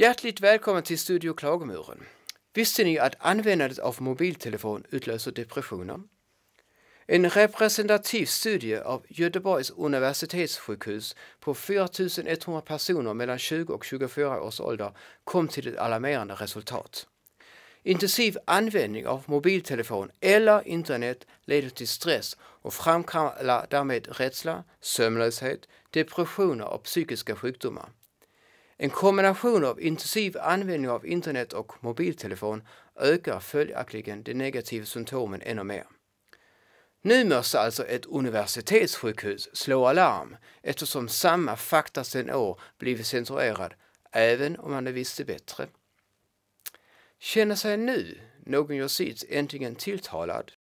Hjärtligt välkommen till Studio Klagomuren. Visste ni att användandet av mobiltelefon utlöser depressioner? En representativ studie av Göteborgs universitetssjukhus på 4100 personer mellan 20 och 24 års ålder kom till ett alarmerande resultat. Intensiv användning av mobiltelefon eller internet leder till stress och framkallar därmed rädsla, sömnlöshet, depressioner och psykiska sjukdomar. En kombination av intensiv användning av internet och mobiltelefon ökar följaktligen de negativa symptomen ännu mer. Nu måste alltså ett universitetssjukhus slå alarm eftersom samma fakta sedan år blivit censurerad, även om man visste bättre. Känner sig nu någon gör sitt äntligen tilltalad?